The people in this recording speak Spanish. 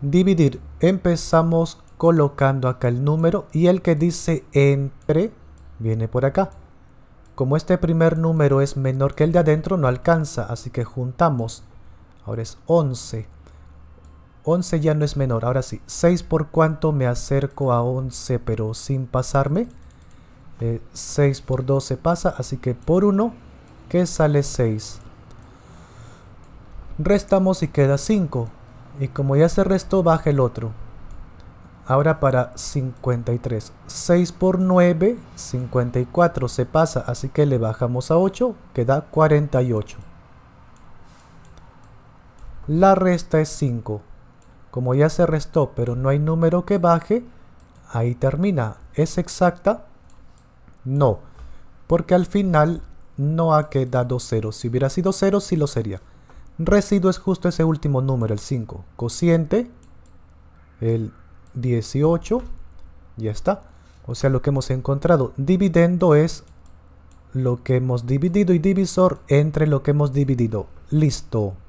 dividir. Empezamos colocando acá el número y el que dice entre viene por acá. Como este primer número es menor que el de adentro, no alcanza, así que juntamos. Ahora es 11. 11 ya no es menor, ahora sí. 6 por cuánto me acerco a 11, pero sin pasarme. 6 eh, por 2 se pasa, así que por 1, que sale 6. Restamos y queda 5. Y como ya se restó, baja el otro. Ahora para 53. 6 por 9, 54 se pasa, así que le bajamos a 8, queda 48. La resta es 5. Como ya se restó, pero no hay número que baje, ahí termina. ¿Es exacta? No, porque al final no ha quedado 0. Si hubiera sido 0, sí lo sería. Residuo es justo ese último número, el 5. Cociente, el 18. Ya está. O sea, lo que hemos encontrado. Dividendo es lo que hemos dividido y divisor entre lo que hemos dividido. Listo.